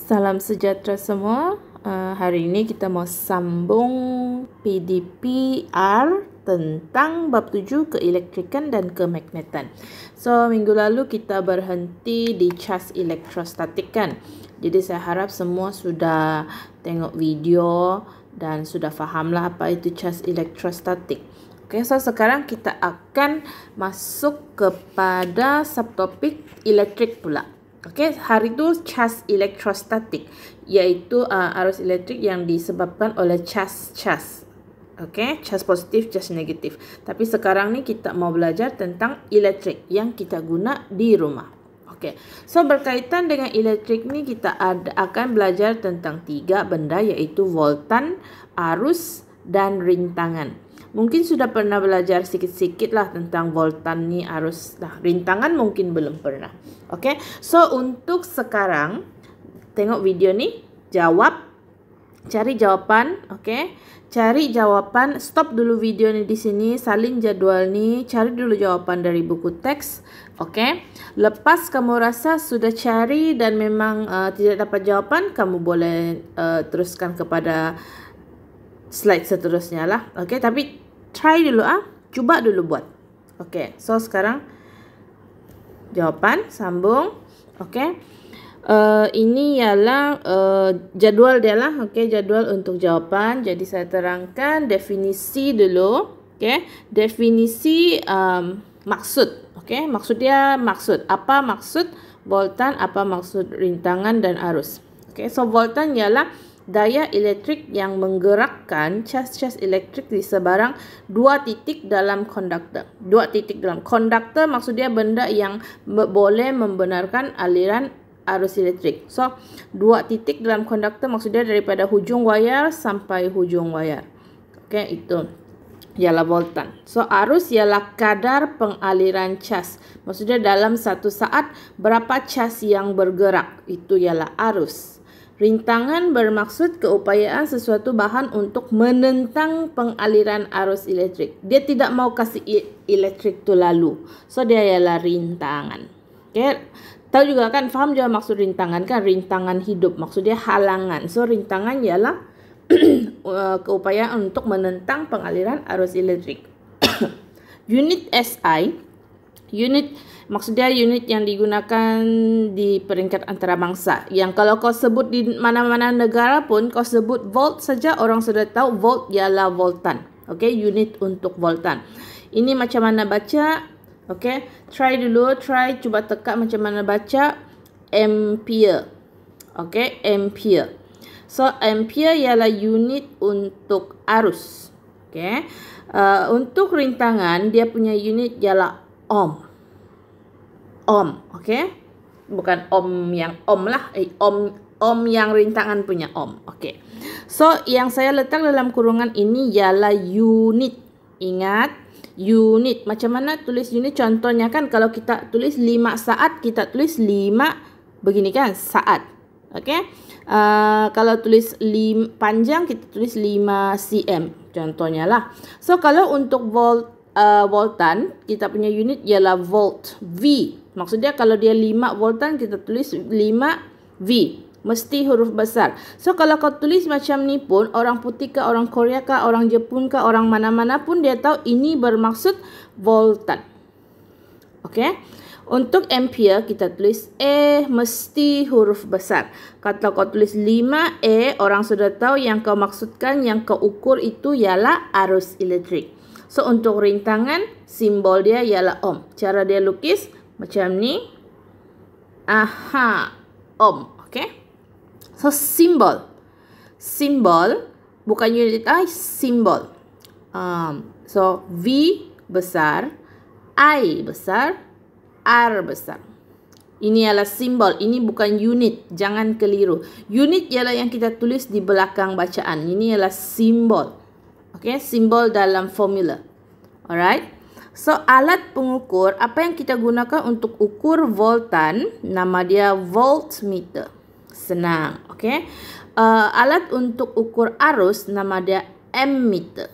Salam sejahtera semua. Uh, hari ini kita mau sambung PDPR tentang bab 7 keelektrikan dan kemagnetan. So, minggu lalu kita berhenti di cas elektrostatik kan. Jadi, saya harap semua sudah tengok video dan sudah faham lah apa itu cas elektrostatik. Okay, so sekarang kita akan masuk kepada subtopik elektrik pula. Okey, hari itu charge elektrostatik iaitu uh, arus elektrik yang disebabkan oleh charge-charge. Okey, charge positif, charge negatif. Tapi sekarang ni kita mau belajar tentang elektrik yang kita guna di rumah. Okey. So berkaitan dengan elektrik ni kita ada, akan belajar tentang tiga benda iaitu voltan, arus dan rintangan mungkin sudah pernah belajar sikit-sikit lah tentang voltan ni arus nah, rintangan mungkin belum pernah. Okay, so untuk sekarang tengok video ni jawab cari jawapan, okay? Cari jawapan, stop dulu video ni di sini, salin jadwal ni, cari dulu jawapan dari buku teks, okay? Lepas kamu rasa sudah cari dan memang uh, tidak dapat jawapan, kamu boleh uh, teruskan kepada uh, slide seterusnya lah. Okay, tapi try dulu ah, cuba dulu buat. Okay, so sekarang jawapan sambung. Okay, uh, ini ialah uh, jadual dia lah. Okay, jadual untuk jawapan. Jadi saya terangkan definisi dulu. Okay, definisi um, maksud. Okay, maksud dia maksud apa maksud voltan apa maksud rintangan dan arus. Okay, so voltan ialah daya elektrik yang menggerakkan charge-charge elektrik di sebarang dua titik dalam konduktor. Dua titik dalam konduktor maksudnya benda yang boleh membenarkan aliran arus elektrik. So, dua titik dalam konduktor maksudnya daripada hujung wayar sampai hujung wayar. Okay itu ialah voltan. So, arus ialah kadar pengaliran charge. Maksudnya dalam satu saat berapa charge yang bergerak. Itu ialah arus. Rintangan bermaksud keupayaan sesuatu bahan untuk menentang pengaliran arus elektrik. Dia tidak mau kasih elektrik tu lalu. So dia ialah rintangan. Okay. Tahu juga kan, faham juga maksud rintangan kan? Rintangan hidup, maksudnya halangan. So rintangan ialah uh, keupayaan untuk menentang pengaliran arus elektrik. unit SI, unit maksudnya unit yang digunakan di peringkat antarabangsa yang kalau kau sebut di mana-mana negara pun kau sebut volt saja orang sudah tahu volt ialah voltan okay? unit untuk voltan ini macam mana baca Okay? try dulu try cuba teka macam mana baca ampere okay? ampere so ampere ialah unit untuk arus okay? uh, untuk rintangan dia punya unit ialah ohm om, okay, Bukan om yang om lah, eh, om om yang rintangan punya om, okay. So yang saya letak dalam kurungan ini ialah unit. Ingat unit. Macam mana tulis unit? Contohnya kan kalau kita tulis lima saat kita tulis lima begini kan saat, okay. Uh, kalau tulis lim, panjang kita tulis lima cm contohnya lah. So kalau untuk volt uh, voltan kita punya unit ialah volt V. Maksudnya kalau dia 5 voltan kita tulis 5 V. Mesti huruf besar. So kalau kau tulis macam ni pun orang putih ke orang Korea ke orang Jepun ke orang mana-mana pun dia tahu ini bermaksud voltan. Okey. Untuk ampere kita tulis E mesti huruf besar. Kata kau tulis 5 E orang sudah tahu yang kau maksudkan yang kau ukur itu ialah arus elektrik. So untuk rintangan simbol dia ialah ohm. Cara dia lukis 5 macam ni. Aha. Om. Okay. So, simbol. Simbol. Bukan unit I. Simbol. Um, so, V besar. I besar. R besar. Ini ialah simbol. Ini bukan unit. Jangan keliru. Unit ialah yang kita tulis di belakang bacaan. Ini ialah simbol. Okay. Simbol dalam formula. Alright. Alright. So alat pengukur apa yang kita gunakan untuk ukur voltan nama dia voltmeter. Senang, okay? Uh, alat untuk ukur arus nama dia ammeter,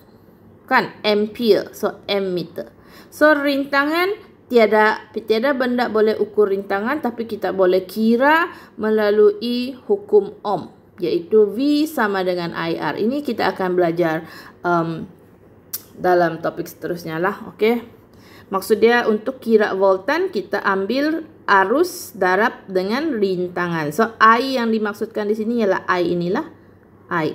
kan? Ampere, so ammeter. So rintangan tiada tiada benda boleh ukur rintangan, tapi kita boleh kira melalui hukum ohm, yaitu V sama dengan IR. Ini kita akan belajar. Um, dalam topik seterusnya lah. Okay. Maksud dia untuk kira voltan kita ambil arus darab dengan rintangan. So I yang dimaksudkan di sini ialah I inilah I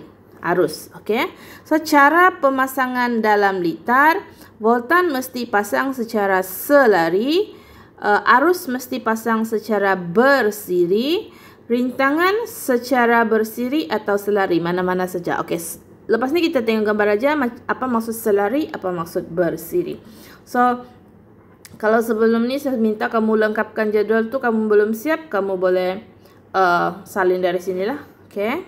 arus. Okay. So cara pemasangan dalam litar voltan mesti pasang secara selari, uh, arus mesti pasang secara bersiri, rintangan secara bersiri atau selari mana mana saja. Okay lepas ni kita tengok gambar aja apa maksud selari, apa maksud bersiri. So, kalau sebelum ni saya minta kamu lengkapkan jadual tu, kamu belum siap, kamu boleh uh, salin dari sinilah. Okay.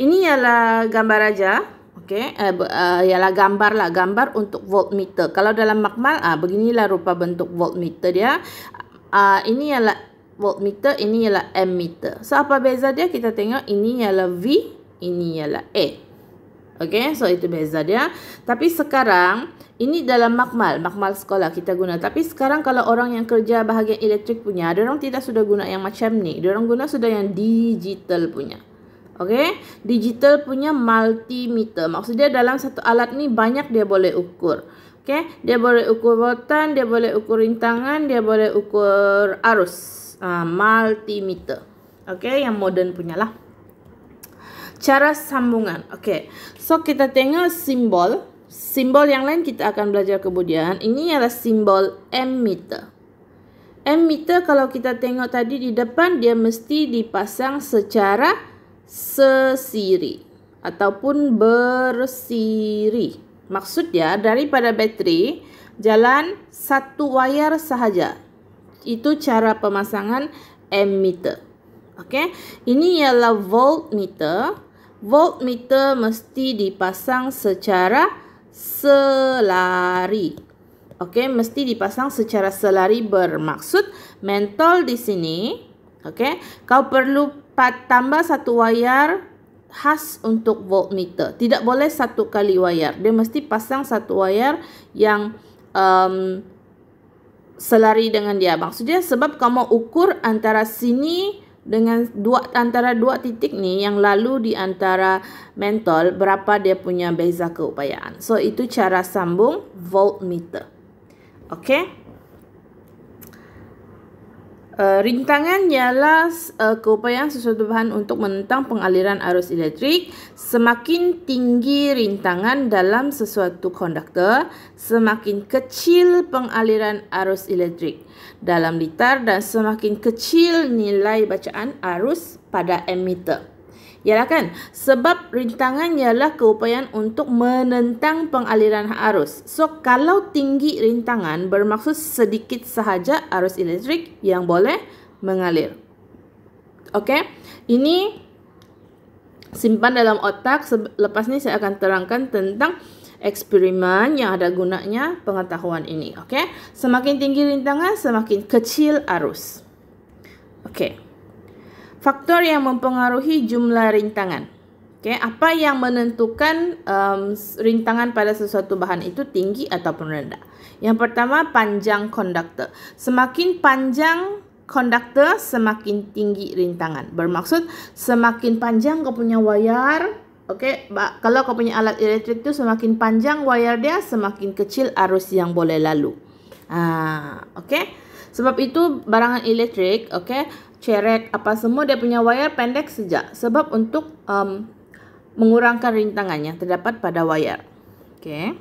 Ini ialah gambar aja. Okay. eh uh, ialah gambar lah. Gambar untuk voltmeter. Kalau dalam makmal, ah beginilah rupa bentuk voltmeter dia. Uh, ini ialah voltmeter, ini ialah ammeter. So, apa beza dia? Kita tengok ini ialah V ini ialah A. Okey, so itu beza dia. Tapi sekarang, ini dalam makmal, makmal sekolah kita guna. Tapi sekarang kalau orang yang kerja bahagian elektrik punya, orang tidak sudah guna yang macam ni. orang guna sudah yang digital punya. Okey, digital punya multimeter. Maksudnya dalam satu alat ni banyak dia boleh ukur. Okey, dia boleh ukur voltan, dia boleh ukur rintangan, dia boleh ukur arus. Uh, multimeter. Okey, yang moden punya lah cara sambungan. Okey. So kita tengok simbol. Simbol yang lain kita akan belajar kemudian. Ini ialah simbol emitter. Emitter kalau kita tengok tadi di depan dia mesti dipasang secara sesiri ataupun bersiri. Maksudnya daripada bateri jalan satu wayar sahaja. Itu cara pemasangan emitter. Okey, ini ialah volt meter voltmeter mesti dipasang secara selari. Okey, mesti dipasang secara selari bermaksud mentol di sini. Okey, kau perlu tambah satu wayar khas untuk voltmeter. Tidak boleh satu kali wayar. Dia mesti pasang satu wayar yang um, selari dengan dia. Maksudnya sebab kau mau ukur antara sini dengan dua antara dua titik ni yang lalu di antara mentol berapa dia punya beza keupayaan. So itu cara sambung voltmeter. Okay. Eh, rintangan ialah eh, keupayaan sesuatu bahan untuk menentang pengaliran arus elektrik. Semakin tinggi rintangan dalam sesuatu konduktor, semakin kecil pengaliran arus elektrik dalam litar dan semakin kecil nilai bacaan arus pada emitter ialah kan sebab rintangan ialah keupayaan untuk menentang pengaliran arus. So kalau tinggi rintangan bermaksud sedikit sahaja arus elektrik yang boleh mengalir. Okey. Ini simpan dalam otak lepas ni saya akan terangkan tentang eksperimen yang ada gunanya pengetahuan ini. Okey. Semakin tinggi rintangan semakin kecil arus. Okey faktor yang mempengaruhi jumlah rintangan. Okay, apa yang menentukan um, rintangan pada sesuatu bahan itu tinggi ataupun rendah? Yang pertama, panjang konduktor. Semakin panjang konduktor, semakin tinggi rintangan. Bermaksud, semakin panjang kau punya wayar, okay, kalau kau punya alat elektrik itu semakin panjang wayar dia, semakin kecil arus yang boleh lalu. Ah, okay? Sebab itu barangan elektrik, okay, ceret apa semua dia punya wayar pendek sejak. Sebab untuk um, mengurangkan rintangan yang terdapat pada wayar. Okay.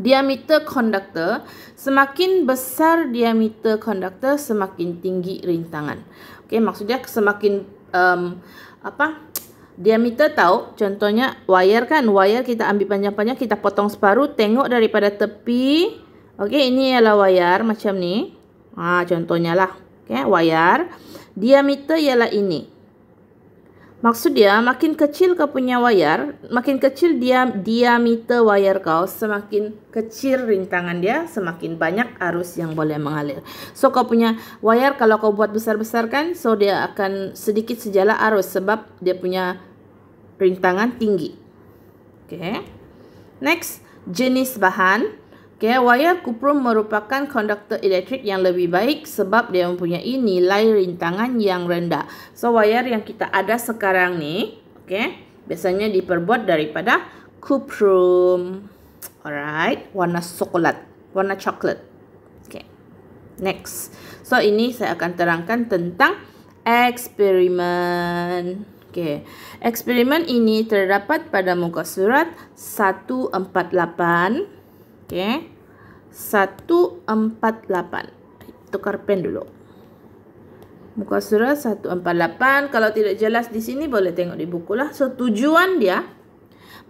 Diameter konduktor, semakin besar diameter konduktor, semakin tinggi rintangan. Okay, maksudnya semakin um, apa? Diameter tahu, contohnya wire kan, wire kita ambil panjang-panjang, kita potong separuh, tengok daripada tepi. Okay, ini ialah wire macam ni. Ha, contohnya lah. Okay, wayar. Diameter ialah ini. Maksud dia, makin kecil kau punya wayar, makin kecil dia, diameter wayar kau, semakin kecil rintangan dia, semakin banyak arus yang boleh mengalir. So, kau punya wayar kalau kau buat besar-besar kan, so dia akan sedikit sejala arus sebab dia punya rintangan tinggi. Okay. Next, jenis bahan. Bahan. Okay, wayar kuprum merupakan konduktor elektrik yang lebih baik sebab dia mempunyai nilai rintangan yang rendah. So, wayar yang kita ada sekarang ni, okay, biasanya diperbuat daripada kuprum. Alright, warna coklat, warna coklat. Okay, next. So, ini saya akan terangkan tentang eksperimen. Okay, eksperimen ini terdapat pada muka surat 148. 148. Okey. 148. Tukar pen dulu. Muka surah 148. Kalau tidak jelas di sini boleh tengok di buku lah. So tujuan dia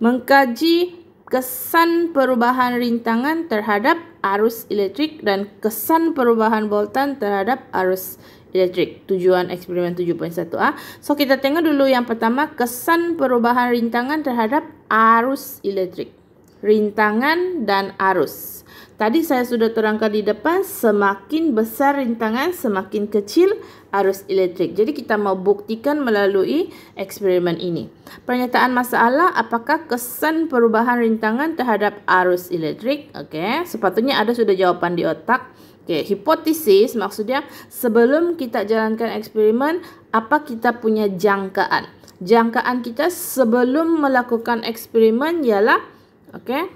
mengkaji kesan perubahan rintangan terhadap arus elektrik dan kesan perubahan voltan terhadap arus elektrik. Tujuan eksperimen 7.1A. So kita tengok dulu yang pertama kesan perubahan rintangan terhadap arus elektrik rintangan dan arus. Tadi saya sudah terangkan di depan semakin besar rintangan semakin kecil arus elektrik. Jadi kita mau buktikan melalui eksperimen ini. Pernyataan masalah apakah kesan perubahan rintangan terhadap arus elektrik? Okey, sepatutnya ada sudah jawapan di otak. Okey, hipotesis maksudnya sebelum kita jalankan eksperimen apa kita punya jangkaan? Jangkaan kita sebelum melakukan eksperimen ialah okay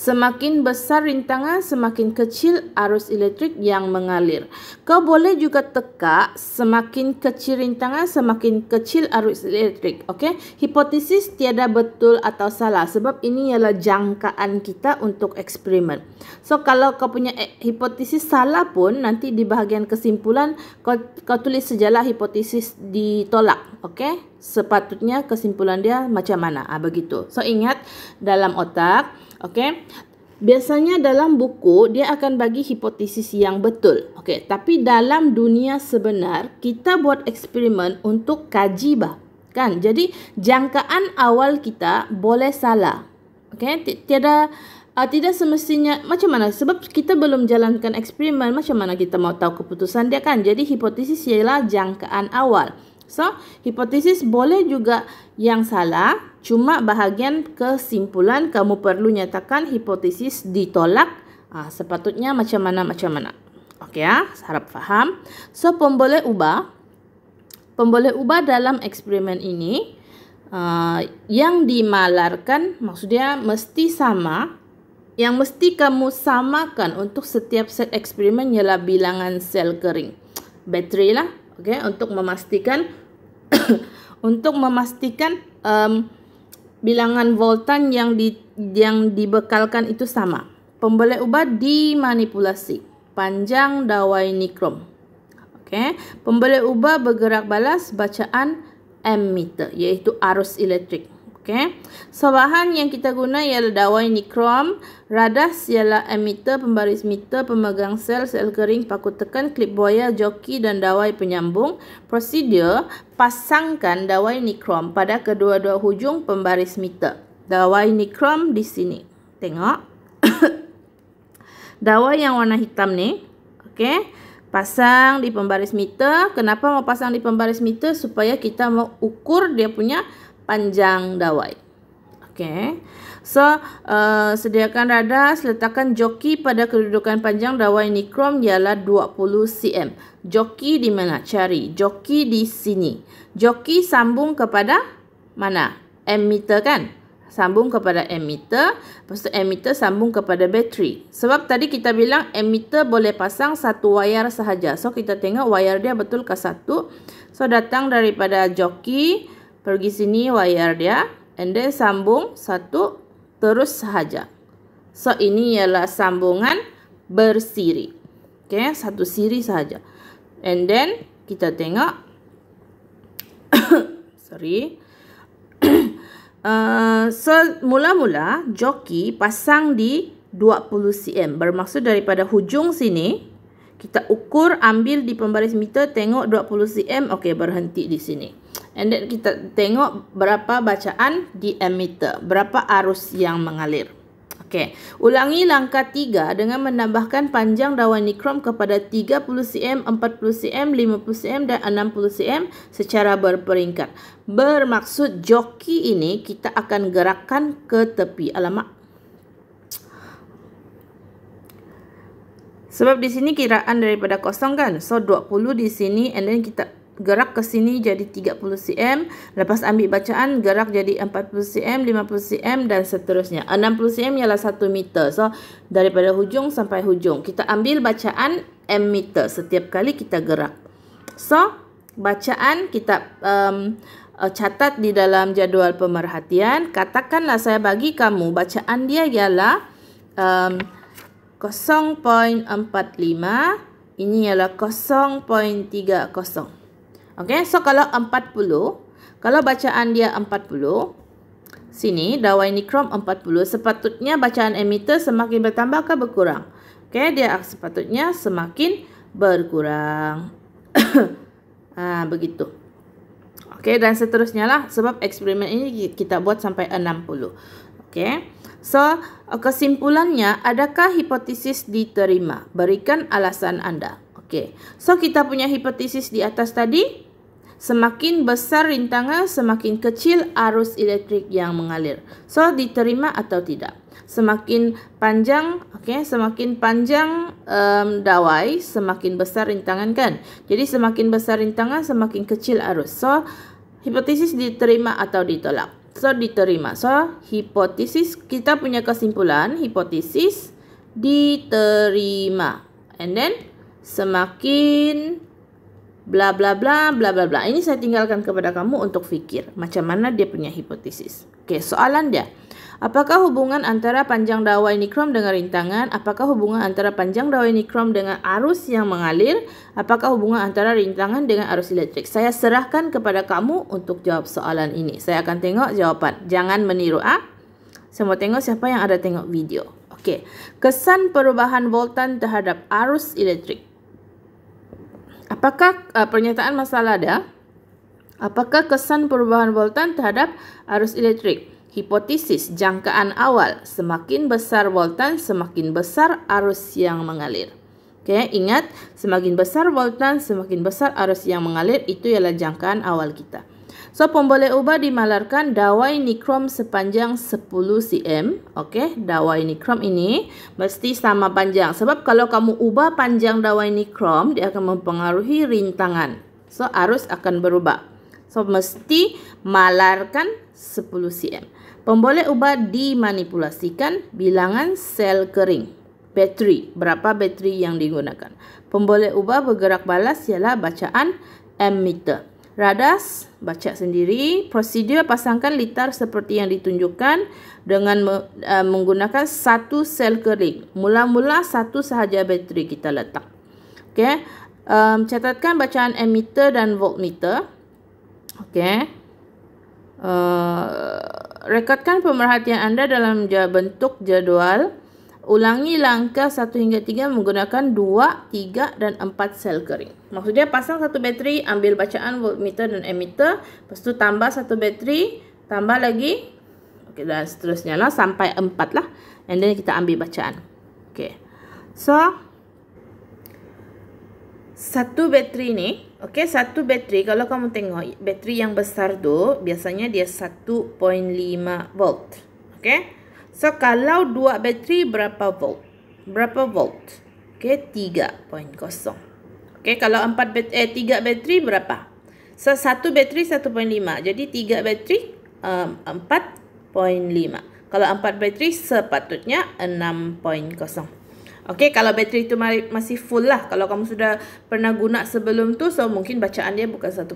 Semakin besar rintangan, semakin kecil arus elektrik yang mengalir. Kau boleh juga teka. semakin kecil rintangan, semakin kecil arus elektrik. Okay? Hipotesis tiada betul atau salah sebab ini ialah jangkaan kita untuk eksperimen. So, kalau kau punya eh, hipotesis salah pun, nanti di bahagian kesimpulan, kau, kau tulis sejalah hipotesis ditolak. Okay? Sepatutnya kesimpulan dia macam mana. Ha, begitu. So, ingat dalam otak. Okey. Biasanya dalam buku dia akan bagi hipotesis yang betul. Okey, tapi dalam dunia sebenar kita buat eksperimen untuk kaji bah. Kan? Jadi jangkaan awal kita boleh salah. Okey, tiada uh, tidak semestinya macam mana sebab kita belum jalankan eksperimen macam mana kita mau tahu keputusan dia kan. Jadi hipotesis ialah jangkaan awal. So, hipotesis boleh juga yang salah, cuma bahagian kesimpulan kamu perlu nyatakan hipotesis ditolak ha, sepatutnya macam mana-macam mana. Okey ya, harap faham. So, pemboleh ubah. Pemboleh ubah dalam eksperimen ini uh, yang dimalarkan maksudnya mesti sama yang mesti kamu samakan untuk setiap set eksperimen ialah bilangan sel kering. Bateri lah, okay, untuk memastikan untuk memastikan um, bilangan voltan yang di yang dibekalkan itu sama. Pembeli ubat dimanipulasi. Panjang dawai nikrom. Okay. Pembeli ubah bergerak balas bacaan ammeter, yaitu arus elektrik. Okay. So, bahan yang kita guna ialah dawai nikrom. Radas ialah emitter, pembaris meter, pemegang sel, sel kering, paku tekan, klip boya, joki dan dawai penyambung. Prosedur, pasangkan dawai nikrom pada kedua-dua hujung pembaris meter. Dawai nikrom di sini. Tengok. dawai yang warna hitam ni. Okay. Pasang di pembaris meter. Kenapa mau pasang di pembaris meter? Supaya kita mau ukur dia punya panjang dawai. okay. So, uh, sediakan radas, letakkan joki pada kedudukan panjang dawai nikrom ialah 20 cm. Joki di mana? Cari. Joki di sini. Joki sambung kepada mana? Ammeter kan? Sambung kepada ammeter. Lepas tu ammeter sambung kepada bateri. Sebab tadi kita bilang ammeter boleh pasang satu wayar sahaja. So, kita tengok wayar dia betul ke satu. So, datang daripada Joki pergi sini wayar dia and then sambung satu terus sahaja. So ini ialah sambungan bersiri. okay satu siri sahaja. And then kita tengok sorry. Uh, so mula-mula joki pasang di 20 cm Bermaksud daripada hujung sini Kita ukur ambil di pembaris meter Tengok 20 cm Okey berhenti di sini And then kita tengok berapa bacaan di emitter, Berapa arus yang mengalir. Okey. Ulangi langkah 3 dengan menambahkan panjang dawai nikrom kepada 30 cm, 40 cm, 50 cm dan 60 cm secara berperingkat. Bermaksud joki ini kita akan gerakkan ke tepi. Alamak. Sebab di sini kiraan daripada kosong kan. So 20 di sini and then kita gerak ke sini jadi 30 cm, lepas ambil bacaan gerak jadi 40 cm, 50 cm dan seterusnya. 60 cm ialah 1 meter. So daripada hujung sampai hujung kita ambil bacaan m meter setiap kali kita gerak. So bacaan kita um, catat di dalam jadual pemerhatian. Katakanlah saya bagi kamu bacaan dia ialah um, 0.45 ini ialah 0.30. Okey, so kalau 40, kalau bacaan dia 40, sini dawai nikrom 40, sepatutnya bacaan emitter semakin bertambah ke berkurang? Okey, dia ah, sepatutnya semakin berkurang. ha, begitu. Okey, dan seterusnya lah sebab eksperimen ini kita buat sampai 60. Okey. So, uh, kesimpulannya adakah hipotesis diterima? Berikan alasan anda. Okey. So, kita punya hipotesis di atas tadi Semakin besar rintangan, semakin kecil arus elektrik yang mengalir. So diterima atau tidak. Semakin panjang, okay? semakin panjang um, dawai, semakin besar rintangan kan. Jadi semakin besar rintangan, semakin kecil arus. So hipotesis diterima atau ditolak. So diterima. So hipotesis kita punya kesimpulan, hipotesis diterima. And then semakin bla bla bla bla bla bla. Ini saya tinggalkan kepada kamu untuk fikir macam mana dia punya hipotesis. Oke, okay, soalan dia. Apakah hubungan antara panjang dawai nikrom dengan rintangan? Apakah hubungan antara panjang dawai nikrom dengan arus yang mengalir? Apakah hubungan antara rintangan dengan arus elektrik? Saya serahkan kepada kamu untuk jawab soalan ini. Saya akan tengok jawapan. Jangan meniru, ah. Saya mau tengok siapa yang ada tengok video. Oke. Okay. Kesan perubahan voltan terhadap arus elektrik. Apakah uh, pernyataan masalah ada? Apakah kesan perubahan voltan terhadap arus elektrik? Hipotesis jangkaan awal, semakin besar voltan, semakin besar arus yang mengalir. Oke, okay, ingat, semakin besar voltan, semakin besar arus yang mengalir itu ialah jangkaan awal kita. So pemboleh ubah dimalarkan dawai nikrom sepanjang 10 cm. okay? dawai nikrom ini mesti sama panjang. Sebab kalau kamu ubah panjang dawai nikrom, dia akan mempengaruhi rintangan. So arus akan berubah. So mesti malarkan 10 cm. Pemboleh ubah dimanipulasikan bilangan sel kering. Bateri, berapa bateri yang digunakan. Pemboleh ubah bergerak balas ialah bacaan ammeter. Radas, baca sendiri. Prosedur pasangkan litar seperti yang ditunjukkan dengan uh, menggunakan satu sel kering. Mula-mula satu sahaja bateri kita letak. Okay. Um, catatkan bacaan emitter dan voltmeter. Okay. Uh, eh, rekodkan pemerhatian anda dalam bentuk jadual. Okay. Ulangi langkah 1 hingga 3 menggunakan 2, 3 dan 4 sel kering. Maksudnya pasang satu bateri, ambil bacaan voltmeter dan emitter. Lepas tu tambah satu bateri, tambah lagi. Okay, dan seterusnya lah sampai 4 lah. And then kita ambil bacaan. Okay. So, satu bateri ni. Okay, satu bateri. Kalau kamu tengok, bateri yang besar tu biasanya dia 1.5 volt. Okay. So kalau dua bateri berapa volt? Berapa volt? Okey, tiga. Point kosong. Okey, kalau empat bateri eh tiga bateri berapa? So satu bateri satu. Point lima. Jadi tiga bateri um, empat. Point lima. Kalau empat bateri sepatutnya enam. Point kosong. Okey, kalau bateri itu masih full lah. Kalau kamu sudah pernah guna sebelum tu, so mungkin bacaan dia bukan 1.5.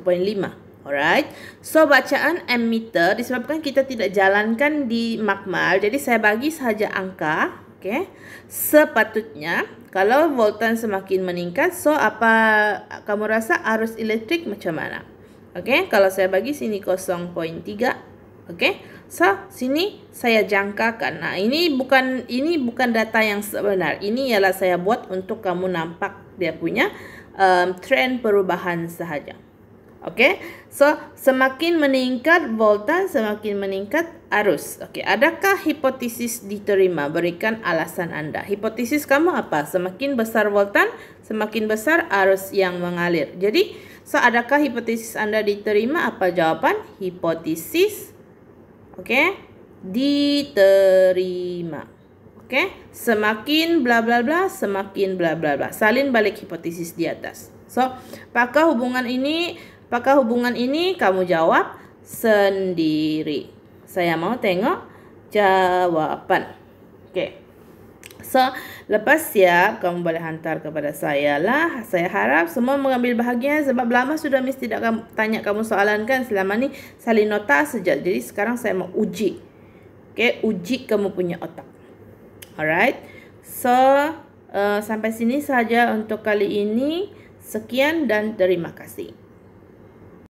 Alright. So bacaan ammeter disebabkan kita tidak jalankan di makmal. Jadi saya bagi sahaja angka. Okay. Sepatutnya kalau voltan semakin meningkat. So apa kamu rasa arus elektrik macam mana? Okay. Kalau saya bagi sini 0.3. Okay. So sini saya jangkakan. Nah ini bukan ini bukan data yang sebenar. Ini ialah saya buat untuk kamu nampak dia punya um, trend perubahan sahaja. Oke, so semakin meningkat voltan semakin meningkat arus. Oke, adakah hipotesis diterima? Berikan alasan Anda. Hipotesis kamu apa? Semakin besar voltan, semakin besar arus yang mengalir. Jadi, so adakah hipotesis Anda diterima? Apa jawaban? Hipotesis, oke, diterima. Oke, semakin bla bla bla, semakin bla bla bla. Salin balik hipotesis di atas. So, apakah hubungan ini Apakah hubungan ini? Kamu jawab sendiri. Saya mau tengok jawapan. Okey. So, lepas siap, ya, kamu boleh hantar kepada saya lah. Saya harap semua mengambil bahagian sebab lama sudah mesti tidak kamu, tanya kamu soalan kan. Selama ni salin nota sejak. Jadi sekarang saya mau uji. Okey, uji kamu punya otak. Alright. So, uh, sampai sini saja untuk kali ini. Sekian dan terima kasih.